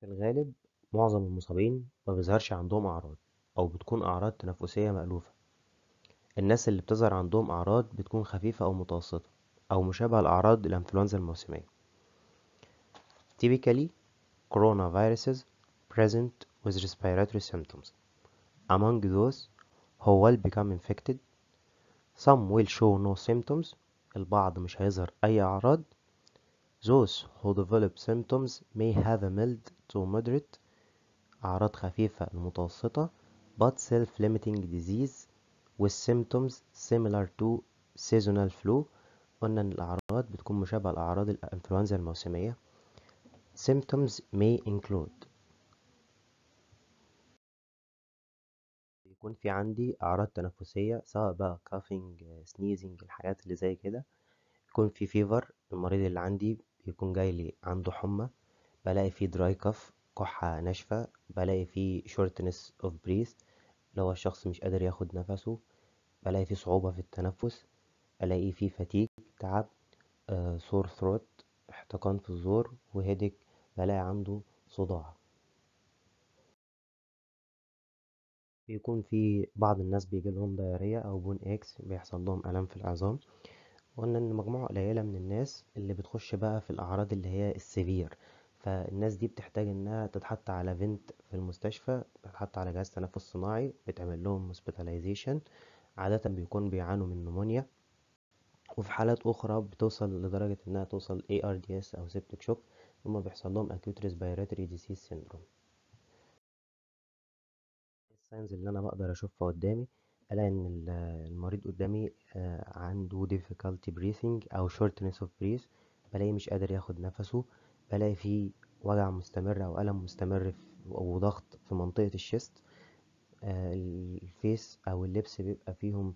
في الغالب معظم المصابين ما بيظهرش عندهم أعراض أو بتكون أعراض تنفسية مألوفة الناس اللي بتظهر عندهم أعراض بتكون خفيفة أو متوسطة أو مشابهة لأعراض الإنفلونزا الموسمية Typically, coronaviruses present with respiratory symptoms. Among those who will become infected, some will show no symptoms. البعض مش هيظهر أي أعراض Those who develop symptoms may have a mild to moderate أعراض خفيفة المتوسطة but self-limiting disease with symptoms similar to seasonal flu قلنا إن الأعراض بتكون مشابهة لأعراض الإنفلونزا الموسمية symptoms may include يكون في عندي أعراض تنفسية سواء بقى coughing sneezing الحاجات اللي زي كده يكون في fever المريض اللي عندي يكون جاي لي عنده حمى بلاقي فيه دراي كف كحة ناشفة بلاقي فيه شورتنس اوف بريث اللي هو الشخص مش قادر ياخد نفسه بلاقي فيه صعوبة في التنفس ألاقي فيه فتيك تعب سور آه، ثروت احتقان في الزور وهيدك بلاقي عنده صداع بيكون في بعض الناس بيجيلهم ديارية أو بون إكس بيحصل لهم ألم في العظام قلنا ان مجموعة قليلة من الناس اللي بتخش بقى في الاعراض اللي هي السيفير فالناس دي بتحتاج انها تتحط على فنت في المستشفى تتحط على جهاز تنفس صناعي بتعمل لهم هوسبيتاليزيشن عادة بيكون بيعانوا من نمونيا وفي حالات اخرى بتوصل لدرجة انها توصل ARDS او سيبتك شوك هما بيحصل لهم acute respiratory disease syndrome الساينز اللي انا بقدر اشوفها قدامي ألاقي إن المريض قدامي آه، عنده difficulty breathing أو shortness of breath بلاقيه مش قادر ياخد نفسه بلاقي فيه وجع مستمر أو ألم مستمر او وضغط في منطقة الشيست آه، الفيس أو اللبس بيبقى فيهم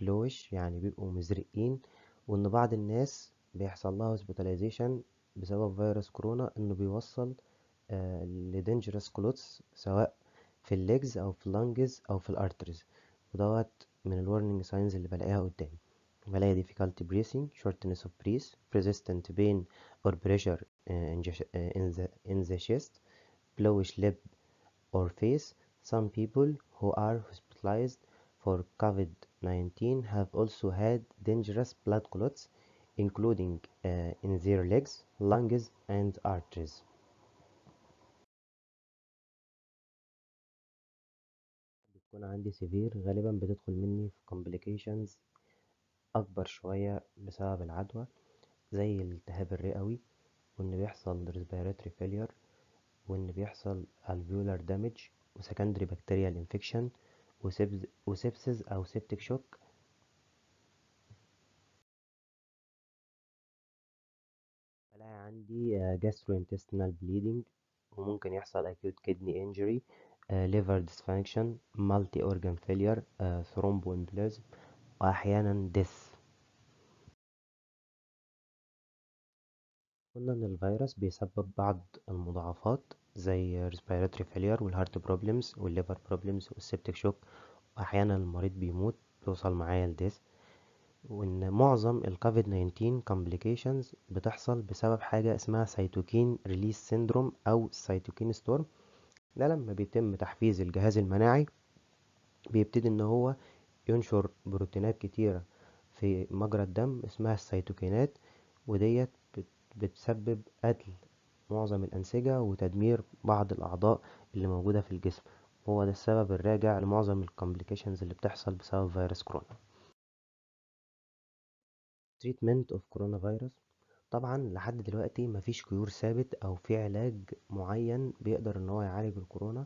بلوش آه، يعني بيبقوا مزرقين وإن بعض الناس بيحصلها hospitalization بسبب فيروس كورونا إنه بيوصل لدينجرس كلوتس سواء في الليجز او في اللانجز او في الارترز ودوت من الورنينج ساينز اللي بلاقيها قدامي بلاقي difficulty breathing shortness of breath persistent pain or pressure in the in the chest bluish lip or face some people who are hospitalized for COVID-19 have also had dangerous blood clots including uh, in their legs lungs and arteries يكون عندي سيفير غالبا بتدخل مني في complications أكبر شوية بسبب العدوى زي الالتهاب الرئوي وإن بيحصل respiratory failure وإن بيحصل alveolar damage و secondary bacterial infection وسبسز أو septic shock بلاقي عندي gastrointestinal bleeding وممكن يحصل acute kidney injury آه، liver dysfunction multi organ failure آه، thromboembolism وأحيانا death قلنا إن الفيروس بيسبب بعض المضاعفات زي respiratory failure والهارت بروبلمز والليفر بروبلمز والسيبتيك شوك وأحيانا المريض بيموت بيوصل معايا لديث وإن معظم الكوفيد 19 complications بتحصل بسبب حاجة اسمها سيتوكين ريليس سيندروم أو سيتوكين ستورم ده لما بيتم تحفيز الجهاز المناعي بيبتدي ان هو ينشر بروتينات كتيرة في مجرى الدم اسمها السيتوكينات وديت بتسبب قتل معظم الأنسجة وتدمير بعض الأعضاء اللي موجودة في الجسم هو ده السبب الراجع لمعظم الكومبليكيشنز اللي بتحصل بسبب فيروس كورونا treatment of coronavirus طبعا لحد دلوقتي مفيش كيور ثابت او في علاج معين بيقدر ان هو يعالج الكورونا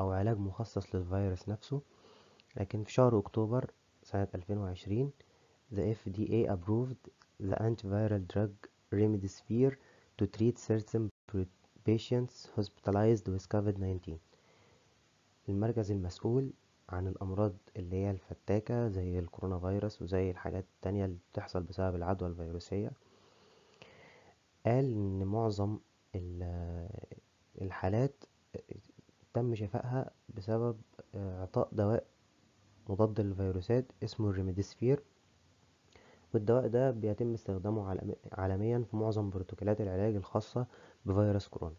او علاج مخصص للفيروس نفسه لكن في شهر اكتوبر سنة 2020 the FDA approved the antiviral drug remdesivir to treat certain patients hospitalized with COVID-19 المركز المسؤول عن الأمراض اللي هي الفتاكة زي الكورونا فيروس وزي الحاجات التانية اللي بتحصل بسبب العدوى الفيروسية قال إن معظم الحالات تم شفائها بسبب إعطاء دواء مضاد للفيروسات اسمه الريميديسفير والدواء ده بيتم استخدامه عالميا في معظم بروتوكولات العلاج الخاصة بفيروس كورونا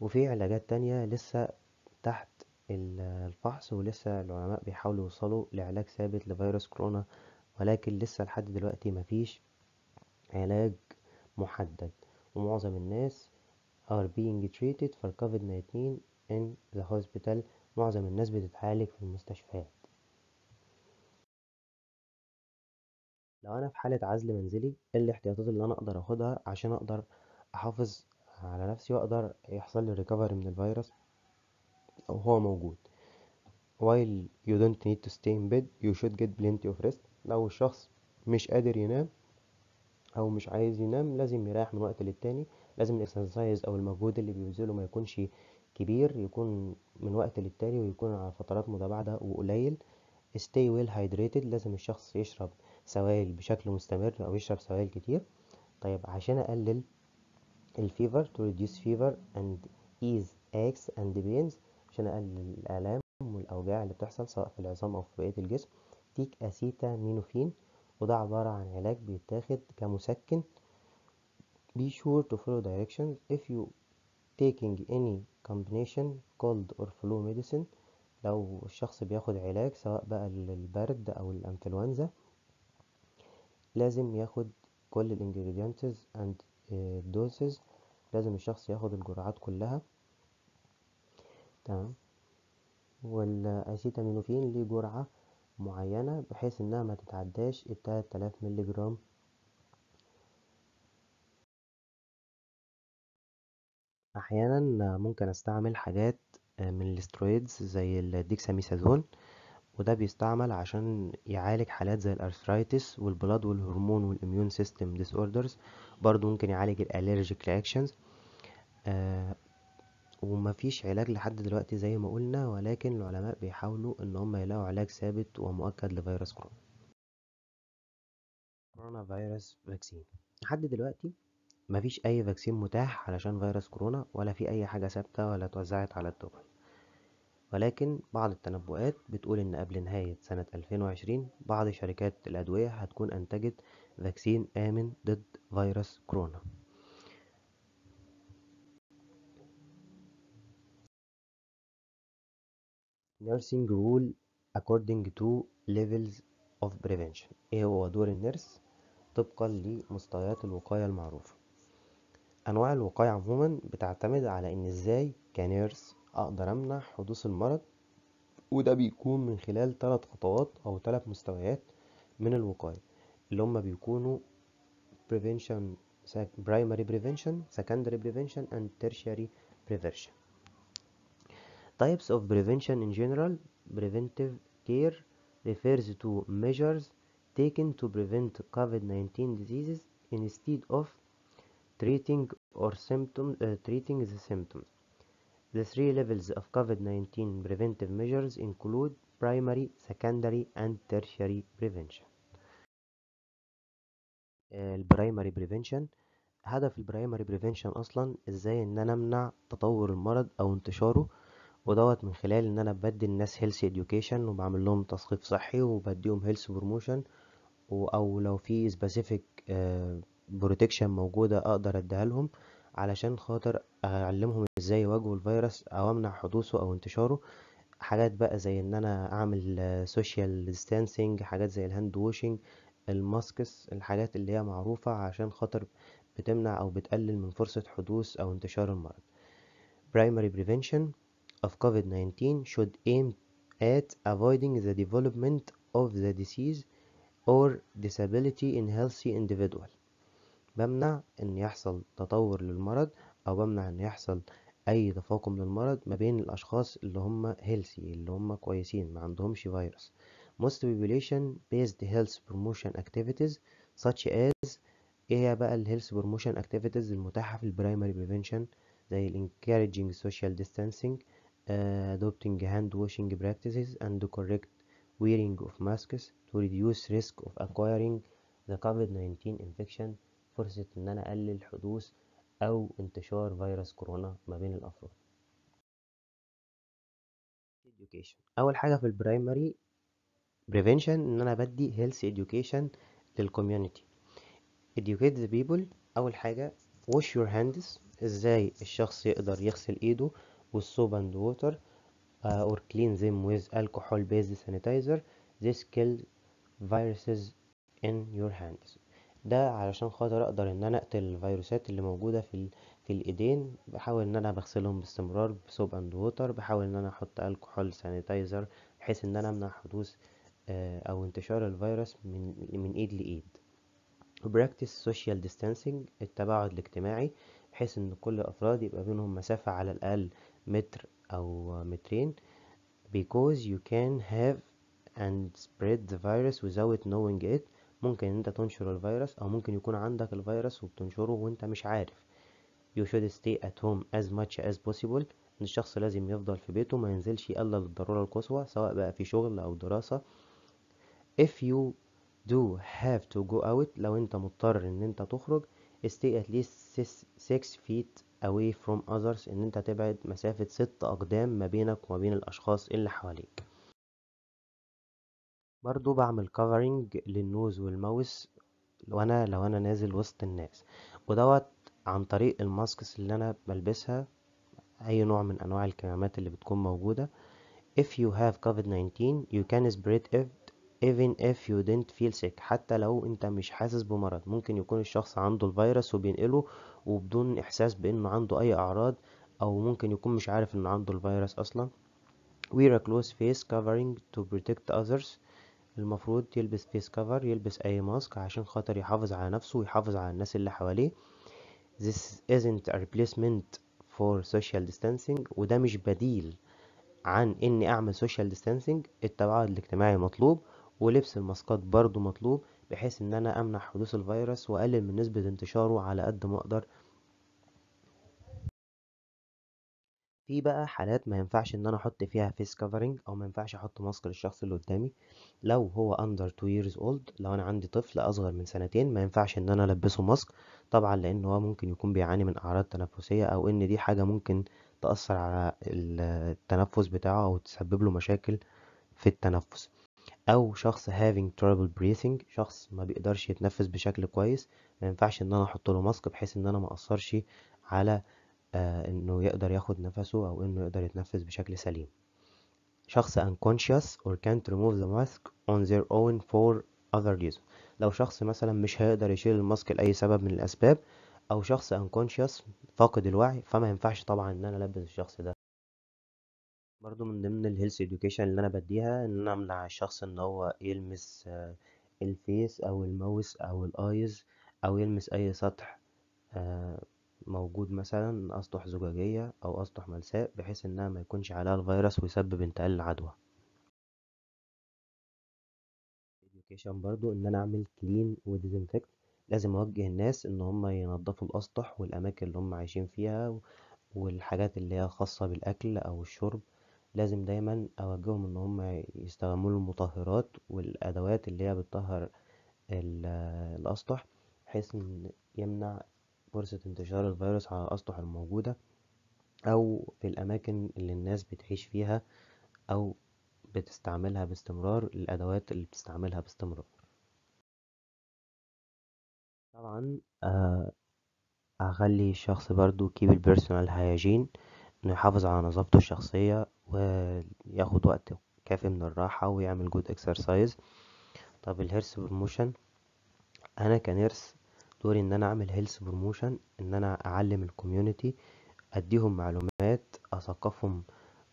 وفي علاجات تانية لسه تحت الفحص ولسه العلماء بيحاولوا يوصلوا لعلاج ثابت لفيروس كورونا ولكن لسه لحد دلوقتي مفيش علاج محدد ومعظم الناس are being treated for COVID-19 in the hospital معظم الناس بتتعالج في المستشفيات لو انا في حالة عزل منزلي ايه الاحتياطات اللي انا اقدر اخدها عشان اقدر احافظ على نفسي واقدر يحصل لي ريكفري من الفيروس وهو موجود while you don't need to stay in bed you should get plenty of rest لو الشخص مش قادر ينام او مش عايز ينام لازم يريح من وقت للتاني لازم الاكسرسايز او المجهود اللي بيبذله ما يكونش كبير يكون من وقت للتاني ويكون على فترات متباعدة وقليل stay well hydrated لازم الشخص يشرب سوائل بشكل مستمر او يشرب سوائل كتير طيب عشان اقلل الفيفر to reduce fever and ease aches and pains عشان اقلل الالام والاوجاع اللي بتحصل سواء في العظام او في بقيه الجسم تيك اسيتامينوفين وده عبارة عن علاج بيتاخد كمسكن be sure to follow directions if you taking any combination cold or flu medicine لو الشخص بياخد علاج سواء بقى للبرد او الانفلونزا لازم ياخد كل الانجريدينتس اند دوسز لازم الشخص ياخد الجرعات كلها تمام والاسيتامينوفين ليه جرعه معينة بحيث انها ما تتعداش التلات آلاف مللي جرام احيانا ممكن استعمل حاجات من الاسترويدز زي الديكساميثازون وده بيستعمل عشان يعالج حالات زي الارثرايتس والبلاد والهرمون والاميون سيستم ديس اوردرز برضو ممكن يعالج الالرجيك آه، رياكشنز فيش علاج لحد دلوقتي زي ما قلنا ولكن العلماء بيحاولوا ان هم يلاقوا علاج ثابت ومؤكد لفيروس كورونا كورونا فيروس فاكسين لحد دلوقتي مفيش اي فاكسين متاح علشان فيروس كورونا ولا في اي حاجه ثابته ولا اتوزعت على الدول ولكن بعض التنبؤات بتقول ان قبل نهايه سنه 2020 بعض شركات الادويه هتكون انتجت فاكسين امن ضد فيروس كورونا nursing رول according to levels of prevention ايه هو دور النيرس طبقا لمستويات الوقاية المعروفة انواع الوقاية عموما بتعتمد على ان ازاي كنيرس اقدر امنع حدوث المرض وده بيكون من خلال ثلاث خطوات او ثلاث مستويات من الوقاية اللي هما بيكونوا prevention primary prevention secondary prevention and tertiary prevention Types of prevention in general preventive care refers to measures taken to prevent COVID-19 diseases instead of treating or uh, treating the symptoms. The three levels of COVID-19 preventive measures include primary, secondary, and tertiary prevention. Uh, primary prevention. هدف البرايمري بريفنشن اصلا ازاي ان انا امنع تطور المرض او انتشاره ودوت من خلال ان انا بدي الناس هيلث اديوكيشن وبعمل لهم تثقيف صحي وبديهم هيلث بروموشن او لو في سبيسيفيك بروتكشن آه، موجوده اقدر اديها لهم علشان خاطر اعلمهم ازاي يواجهوا الفيروس او امنع حدوثه او انتشاره حاجات بقى زي ان انا اعمل سوشيال ديستانسينج حاجات زي الهاند ووشنج الماسكس الحاجات اللي هي معروفة عشان خاطر بتمنع او بتقلل من فرصة حدوث او انتشار المرض primary prevention of COVID-19 should aim at avoiding the development of the disease or disability in healthy individual بمنع ان يحصل تطور للمرض او بمنع ان يحصل اي تفاقم للمرض ما بين الاشخاص اللي هم healthy اللي هم كويسين ما عندهمش فيروس most population based health promotion activities such as ايه هي بقى ال health promotion activities المتاحه في ال primary prevention زي ال encouraging social distancing adopting hand washing practices and correct wearing of masks to reduce risk of acquiring the COVID-19 infection فرصة إن أنا أقلل حدوث أو انتشار فيروس كورونا ما بين الأفراد education أول حاجة في البرايمري prevention إن أنا بدي health education للcommunity educate the people أول حاجة wash your hands إزاي الشخص يقدر يغسل إيده والصوب اند ووتر اور كلين ذيم ويز الكحول بيز سانيتايزر this كيل فيروسز ان يور هاندز ده علشان خاطر اقدر ان انا اقتل الفيروسات اللي موجوده في ال... في الايدين بحاول ان انا بغسلهم باستمرار بصوب اند ووتر بحاول ان انا احط الكحول سانيتايزر بحيث ان انا امنع حدوث uh, او انتشار الفيروس من من ايد لايد براكتس سوشيال ديستانسينج التباعد الاجتماعي بحيث ان كل الافراد يبقى بينهم مسافه على الاقل متر أو مترين because you can have and spread the virus without knowing it ممكن ان انت تنشر الفيروس او ممكن يكون عندك الفيروس وبتنشره وانت مش عارف you should stay at home as much as possible ان الشخص لازم يفضل في بيته ما ينزلش الا للضرورة القصوى سواء بقى في شغل او دراسة if you do have to go out لو انت مضطر ان انت تخرج stay at least 6 feet away from others ان انت تبعد مسافة ست اقدام ما بينك وما بين الاشخاص اللي حواليك برضو بعمل covering للنوز والماوس وانا لو انا نازل وسط الناس ودوت عن طريق الماسكس اللي انا بلبسها اي نوع من انواع الكمامات اللي بتكون موجودة if you have COVID-19 you can spread even if you didn't feel sick حتى لو انت مش حاسس بمرض ممكن يكون الشخص عنده الفيروس وبينقله وبدون احساس بانه عنده اي اعراض او ممكن يكون مش عارف ان عنده الفيروس اصلا wear a close face covering to protect others المفروض يلبس face cover يلبس اي ماسك عشان خاطر يحافظ على نفسه ويحافظ على الناس اللي حواليه this isn't a replacement for social distancing وده مش بديل عن اني اعمل social distancing التباعد الاجتماعي مطلوب ولبس الماسكات برضو مطلوب بحيث ان انا امنع حدوث الفيروس واقلل من نسبة انتشاره على قد ما اقدر في بقى حالات ما ينفعش ان انا احط فيها فيس كفرنج او ما ينفعش احط ماسك للشخص اللي قدامي لو هو اندر 2 years old لو انا عندي طفل اصغر من سنتين ما ينفعش ان انا البسه ماسك طبعا لان هو ممكن يكون بيعاني من اعراض تنفسية او ان دي حاجة ممكن تأثر على التنفس بتاعه او تسبب له مشاكل في التنفس او شخص having trouble breathing شخص ما بيقدرش يتنفس بشكل كويس ما ينفعش ان انا احط له ماسك بحيث ان انا ما اثرش على آه، انه يقدر ياخد نفسه او انه يقدر يتنفس بشكل سليم شخص unconscious or can't remove the mask on their own for other reasons لو شخص مثلا مش هيقدر يشيل الماسك لأي سبب من الأسباب أو شخص unconscious فاقد الوعي فما ينفعش طبعا إن أنا ألبس الشخص ده برضو من ضمن الهيلث اديوكيشن اللي انا بديها ان انا امنع الشخص ان هو يلمس آه، الفيس او الماوس او الايز او يلمس اي سطح آه، موجود مثلا اسطح زجاجية او اسطح ملساء بحيث انها ما يكونش عليها الفيروس ويسبب انتقال العدوى اديوكيشن برضو ان انا اعمل كلين وديزنفكت لازم اوجه الناس ان هم ينظفوا الاسطح والاماكن اللي هم عايشين فيها والحاجات اللي هي خاصة بالاكل او الشرب لازم دايما اوجههم ان هم يستخدموا المطهرات والادوات اللي هي بتطهر الاسطح بحيث ان يمنع فرصة انتشار الفيروس على الاسطح الموجودة او في الاماكن اللي الناس بتعيش فيها او بتستعملها باستمرار الادوات اللي بتستعملها باستمرار طبعا آه، اخلي الشخص برضو كيب البيرسونال هايجين انه يحافظ على نظافته الشخصية وياخد وقت كافي من الراحة ويعمل جود اكسرسايز طب الهيرس بروموشن انا كنيرس دوري ان انا اعمل هيلث بروموشن ان انا اعلم الكوميونتي اديهم معلومات اثقفهم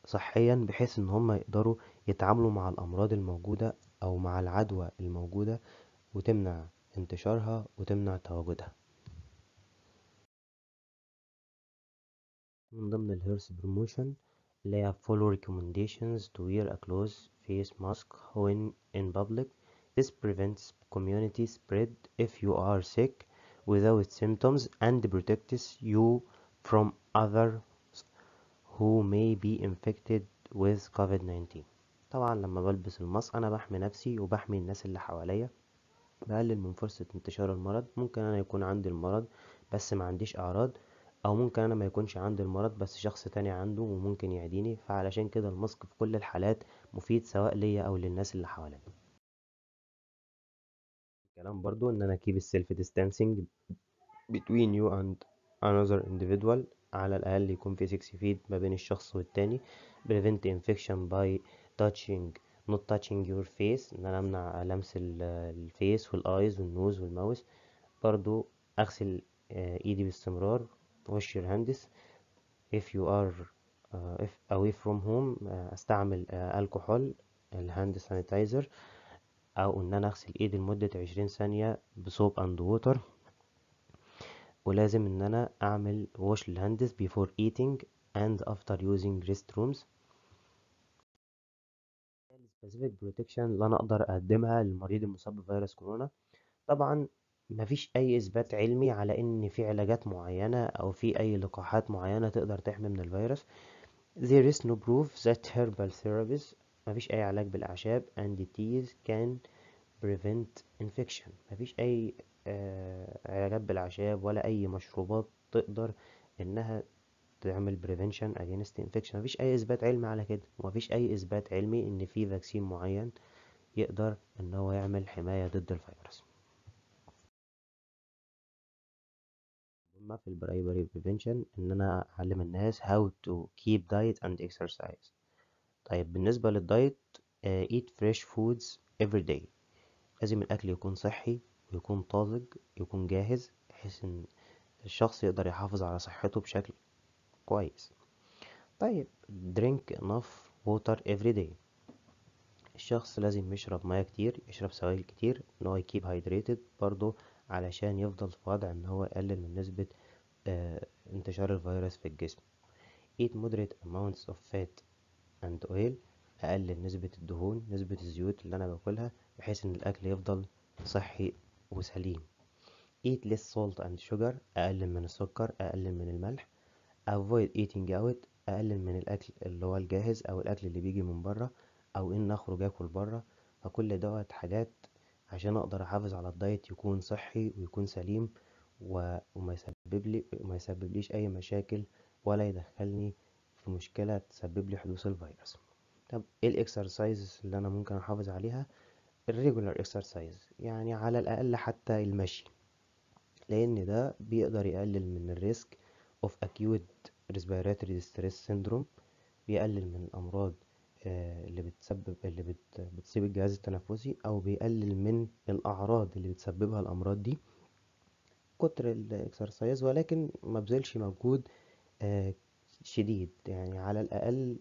صحيا بحيث ان هم يقدروا يتعاملوا مع الامراض الموجودة او مع العدوى الموجودة وتمنع انتشارها وتمنع تواجدها من ضمن الهيرث بروموشن اللي هي follow recommendations to wear a close face mask when in public. This prevents community spread if you are sick without symptoms and protects you from others who may be infected with COVID-19 طبعا لما بلبس الماسك انا بحمي نفسي وبحمي الناس اللي حواليا بقلل من فرصة انتشار المرض ممكن انا يكون عندي المرض بس ما عنديش اعراض او ممكن انا ما يكونش عندي المرض بس شخص تاني عنده وممكن يعديني فعلشان كده الماسك في كل الحالات مفيد سواء ليا او للناس اللي حواليا الكلام برضو ان انا keep السيلف distancing between you and another individual على الاقل يكون في 6 feet ما بين الشخص والتاني prevent infection by touching not touching your face ان انا امنع لمس الفيس والايز والنوز والماوس برضو اغسل آه، ايدي باستمرار وش your hands if you are uh, if away from home uh, استعمل uh, الكحول الهاند سانيتايزر او ان انا اغسل ايدي لمدة عشرين ثانية بصوب اند ووتر ولازم ان انا اعمل وش الهندس before eating and after using restrooms specific بروتكشن اللي انا اقدر اقدمها للمريض المصاب بفيروس كورونا طبعا مفيش أي إثبات علمي على إن في علاجات معينة أو في أي لقاحات معينة تقدر تحمي من الفيروس There is no proof that herbal therapies مفيش أي علاج بالأعشاب and teas can prevent infection مفيش أي آه، علاجات بالأعشاب ولا أي مشروبات تقدر إنها تعمل prevention against infection مفيش أي إثبات علمي على كده ومفيش أي إثبات علمي إن في فاكسين معين يقدر إن هو يعمل حماية ضد الفيروس مهمة في البرايمري بريفنشن ان انا اعلم الناس how to keep diet and exercise طيب بالنسبة للدايت آه، uh, eat fresh foods every day لازم الاكل يكون صحي ويكون طازج يكون جاهز بحيث ان الشخص يقدر يحافظ على صحته بشكل كويس طيب drink enough water every day الشخص لازم يشرب مياه كتير يشرب سوائل كتير ان هو يكيب هايدريتد برضو علشان يفضل في وضع ان هو يقلل من نسبة آه، انتشار الفيروس في الجسم eat moderate amounts of fat and oil اقلل نسبة الدهون نسبة الزيوت اللي انا باكلها بحيث ان الاكل يفضل صحي وسليم eat less salt and sugar اقلل من السكر اقلل من الملح avoid eating out اقلل من الاكل اللي هو الجاهز او الاكل اللي بيجي من بره او ان اخرج اكل بره فكل دوت حاجات عشان اقدر احافظ على الدايت يكون صحي ويكون سليم وما يسبب لي وما اي مشاكل ولا يدخلني في مشكله تسبب لي حدوث الفيروس طب ايه الاكسرسايز اللي انا ممكن احافظ عليها الريجولار اكسرسايز يعني على الاقل حتى المشي لان ده بيقدر يقلل من الريسك اوف اكيوت ريسبيراتوري ستريس سيندروم بيقلل من الامراض آه، اللي بتسبب اللي بت... بتصيب الجهاز التنفسي او بيقلل من الاعراض اللي بتسببها الامراض دي كتر الاكسرسايز ولكن ما بذلش مجهود آه، شديد يعني على الاقل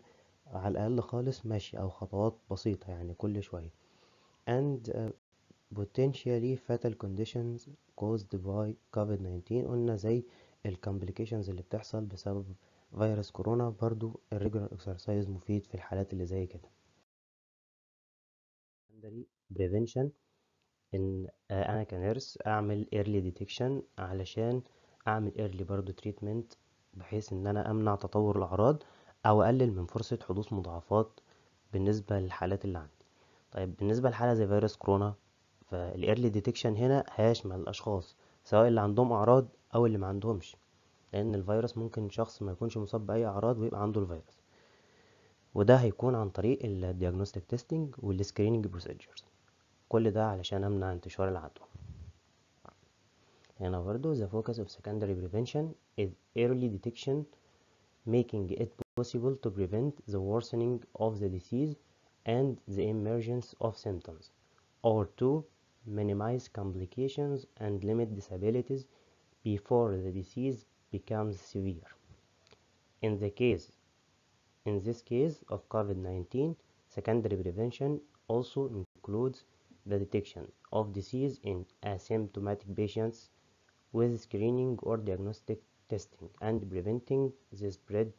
على الاقل خالص ماشي او خطوات بسيطه يعني كل شويه and آه، potentially fatal conditions caused by COVID-19 قلنا زي الكمبليكيشنز اللي بتحصل بسبب فيروس كورونا برضو الريجولار اكسرسايز مفيد في الحالات اللي زي كده عن بريفنشن ان آه، انا كنيرس اعمل ايرلي ديتكشن علشان اعمل ايرلي برضو تريتمنت بحيث ان انا امنع تطور الاعراض او اقلل من فرصه حدوث مضاعفات بالنسبه للحالات اللي عندي طيب بالنسبه لحاله زي فيروس كورونا فالايرلي ديتكشن هنا هيشمل الاشخاص سواء اللي عندهم اعراض او اللي ما عندهمش لان الفيروس ممكن شخص ما يكونش مصاب باي اعراض ويبقى عنده الفيروس وده هيكون عن طريق الدياجنوستيك تيستينج والسكريننج بروسيجرز كل ده علشان امنع انتشار العدوى هنا برضو the focus of secondary prevention is early detection making it possible to prevent the worsening of the disease and the emergence of symptoms or to minimize complications and limit disabilities before the disease becomes severe. In the case in this case of COVID-19, secondary prevention also includes the detection of disease in asymptomatic patients with screening or diagnostic testing and preventing the spread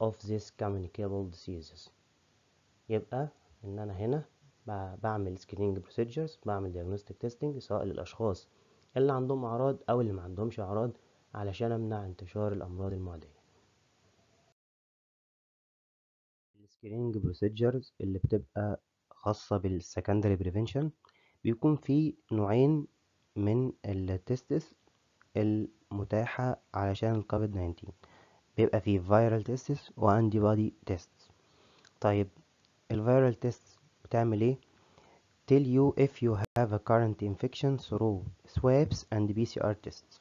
of these communicable diseases يبقى ان انا هنا بعمل screening procedures بعمل diagnostic testing سواء للاشخاص اللي عندهم اعراض او اللي ما عندهمش اعراض علشان أمنع انتشار الأمراض المعدية السكرينج procedures اللي بتبقى خاصة بالسكندري prevention بيكون في نوعين من التستس المتاحة علشان الكوفيد 19 بيبقى فيه viral tests و antibody tests طيب الفيرال tests بتعمل ايه tell you if you have a current infection through swabs and PCR tests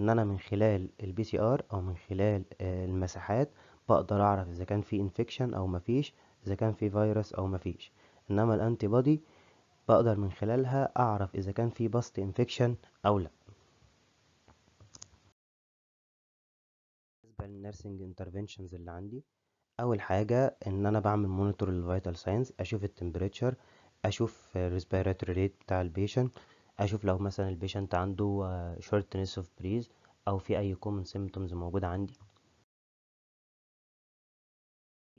ان انا من خلال البي سي ار او من خلال آه، المساحات بقدر اعرف اذا كان في انفكشن او مفيش اذا كان في فيروس او مفيش انما الانتي بودي بقدر من خلالها اعرف اذا كان في باست انفكشن او لا بالنسبه للنيرسينج انترفينشنز اللي عندي اول حاجه ان انا بعمل مونيتور للفيتال ساينز اشوف التمبريتشر اشوف الريسبيراتوري ريت بتاع البيشنت اشوف لو مثلا البيشنت عنده شورتنس اوف بريز او في اي common symptoms موجودة عندي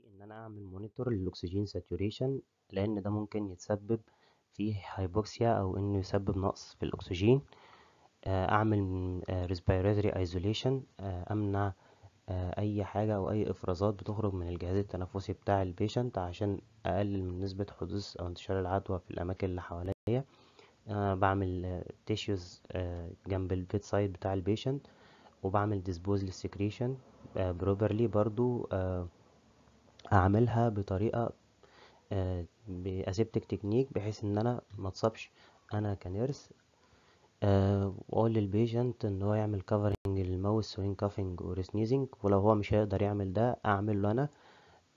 ان انا اعمل مونيتور للاكسجين ساتوريشن لان ده ممكن يتسبب في هايبوكسيا او انه يسبب نقص في الاكسجين آه، اعمل آه، respiratory isolation آه، امنع اي حاجه او اي افرازات بتخرج من الجهاز التنفسي بتاع البيشنت عشان اقلل من نسبه حدوث او انتشار العدوى في الاماكن اللي حواليا آه، بعمل تيشوز آه، جنب البيت سايد بتاع البيشنت وبعمل ديسبوز للسكريشن بروبرلي برضو آه، اعملها بطريقه باسيبتك تكنيك بحيث ان انا ما اتصابش انا كنيرس واقول للبيشنت ان هو يعمل كفرنج للماوس وين كافنج وريسنيزنج ولو هو مش هيقدر يعمل ده اعمل له انا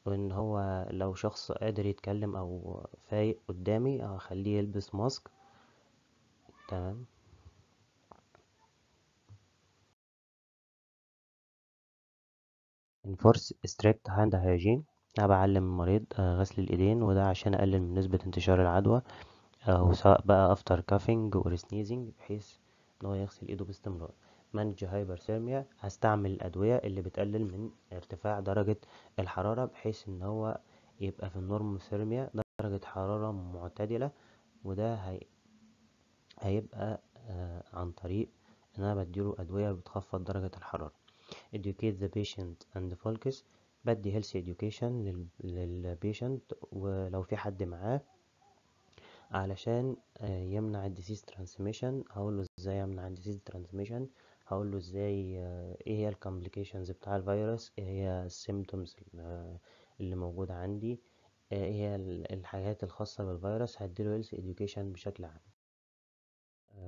وان هو لو شخص قادر يتكلم او فايق قدامي اخليه يلبس ماسك تمام انفورس ستريكت هاند هايجين انا بعلم المريض غسل الايدين وده عشان اقلل من نسبة انتشار العدوى آه، وسواء بقى افتر كافينج اور سنيزنج بحيث ان هو يغسل ايده باستمرار مانج هايبرثيرميا هستعمل الادوية اللي بتقلل من ارتفاع درجة الحرارة بحيث ان هو يبقى في النورم سيرميا درجة حرارة معتدلة وده هي هيبقى آه، عن طريق ان انا بديله ادويه بتخفض درجه الحراره educate the patient and focus بدي هيلث education للبيشنت ولو في حد معاه علشان آه، يمنع الديزيز ترانسميشن هقوله ازاي يمنع الديزيز ترانسميشن هقوله ازاي آه، ايه هي الكومبليكيشنز بتاع الفيروس ايه هي السيمتومز اللي موجودة عندي ايه هي الحاجات الخاصة بالفيروس هديله health education بشكل عام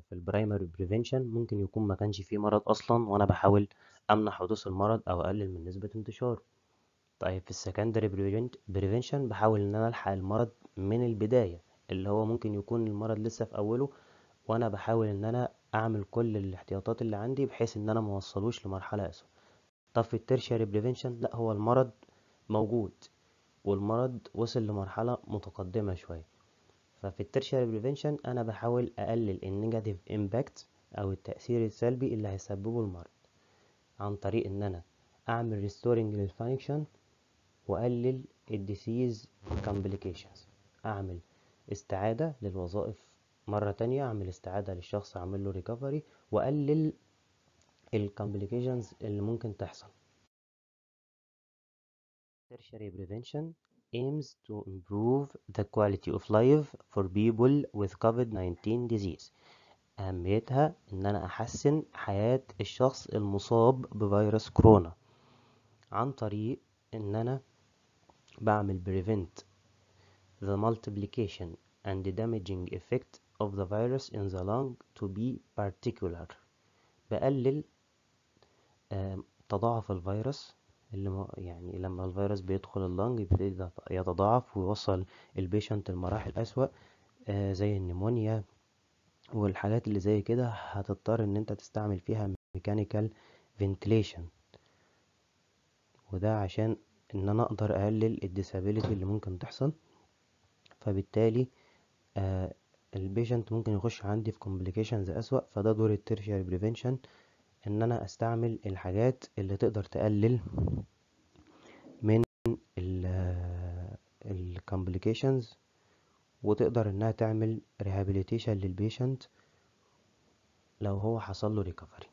في البرايمري بريفنشن ممكن يكون ما كانش فيه مرض اصلا وانا بحاول امنع حدوث المرض او اقلل من نسبه انتشاره طيب في السكندري بريفنشن بحاول ان انا الحق المرض من البدايه اللي هو ممكن يكون المرض لسه في اوله وانا بحاول ان انا اعمل كل الاحتياطات اللي عندي بحيث ان انا موصلوش لمرحله اسوء طب في الترشيري بريفنشن لا هو المرض موجود والمرض وصل لمرحله متقدمه شويه ففي التيرشيري بريفنشن انا بحاول اقلل النيجاتيف امباكت او التاثير السلبي اللي هيسببه المرض عن طريق ان انا اعمل ريستورنج للفانكشن واقلل الديسيز كومبليكيشنز اعمل استعاده للوظائف مره تانية اعمل استعاده للشخص اعمل له ريكفري واقلل الكومبليكيشنز اللي ممكن تحصل tertiary prevention aims to improve the quality of life for people with COVID-19 disease أهميتها إن أنا أحسن حياة الشخص المصاب بفيروس كورونا عن طريق إن أنا بعمل prevent the multiplication and the damaging effect of the virus in the lung to be particular بقلل تضاعف الفيروس اللي يعني لما الفيروس بيدخل اللنج بيبتدي يتضاعف ويوصل البيشنت لمراحل أسوأ آه، زي النمونيا والحالات اللي زي كده هتضطر ان انت تستعمل فيها ميكانيكال فنتليشن وده عشان ان انا اقدر اقلل الديسابيليتي اللي ممكن تحصل فبالتالي آه البيشنت ممكن يخش عندي في كومبليكيشنز اسوأ فده دور التيرشيري بريفنشن ان انا استعمل الحاجات اللي تقدر تقلل من الكومبليكيشنز وتقدر انها تعمل ريهابيليتيشن للبيشنت لو هو حصل له ريكفري